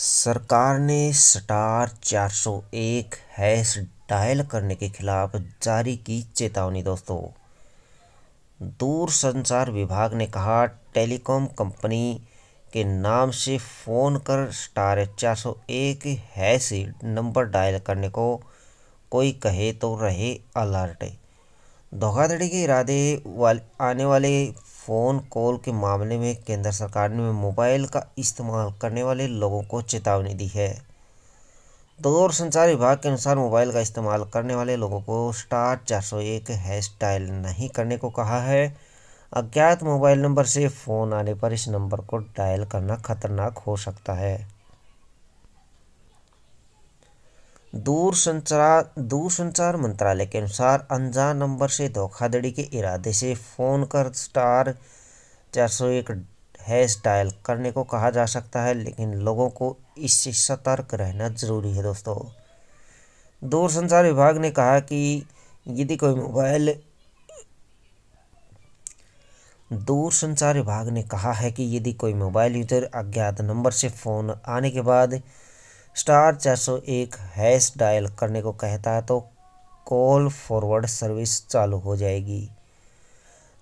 सरकार ने star 401 hash dial करने के खिलाफ जारी की चेतावनी दोस्तों दूर संचार विभाग ने कहा टेलीकॉम कंपनी के नाम से फ़ोन कर स्टार 401 हैश नंबर डायल करने को कोई कहे तो रहे अलर्ट धोखाधड़ी के इरादे वाले आने वाले फ़ोन कॉल के मामले में केंद्र सरकार ने मोबाइल का इस्तेमाल करने वाले लोगों को चेतावनी दी है दूर संचार विभाग के अनुसार मोबाइल का इस्तेमाल करने वाले लोगों को स्टार चार सौ एक हैश डायल नहीं करने को कहा है अज्ञात मोबाइल नंबर से फ़ोन आने पर इस नंबर को डायल करना खतरनाक हो सकता है दूर संचार दूर संचार मंत्रालय के अनुसार अनजान नंबर से धोखाधड़ी के इरादे से फ़ोन कर स्टार चार सौ एक हैश डायल करने को कहा जा सकता है लेकिन लोगों को इससे सतर्क रहना ज़रूरी है दोस्तों दूरसंचार विभाग ने कहा कि यदि कोई मोबाइल दूरसंचार विभाग ने कहा है कि यदि कोई मोबाइल यूजर अज्ञात नंबर से फ़ोन आने के बाद स्टार चार सौ एक हैश डायल करने को कहता है तो कॉल फॉरवर्ड सर्विस चालू हो जाएगी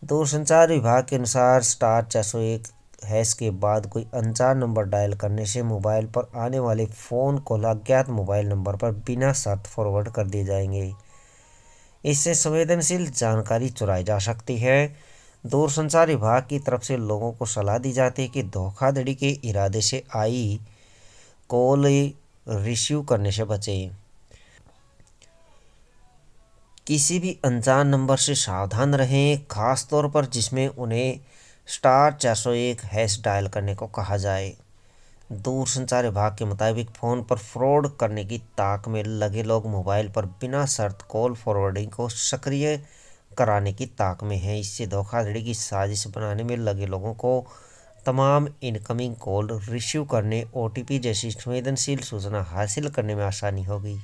दूरसंचार विभाग के अनुसार स्टार चार सौ एक हैश के बाद कोई अनचार नंबर डायल करने से मोबाइल पर आने वाले फ़ोन कॉल अज्ञात मोबाइल नंबर पर बिना शर्त फॉरवर्ड कर दिए जाएंगे इससे संवेदनशील जानकारी चुराई जा सकती है दूरसंचार विभाग की तरफ से लोगों को सलाह दी जाती है कि धोखाधड़ी के इरादे से आई कॉल रिसीव करने से बचें किसी भी अनजान नंबर से सावधान रहें खास तौर पर जिसमें उन्हें स्टार चार सौ एक हैश डायल करने को कहा जाए दूरसंचार विभाग के मुताबिक फ़ोन पर फ्रॉड करने की ताक में लगे लोग मोबाइल पर बिना शर्त कॉल फॉरवर्डिंग को सक्रिय कराने की ताक में हैं इससे धोखाधड़ी की साजिश बनाने में लगे लोगों को तमाम इनकमिंग कॉल रिसीव करने ओ जैसी संवेदनशील सूचना हासिल करने में आसानी होगी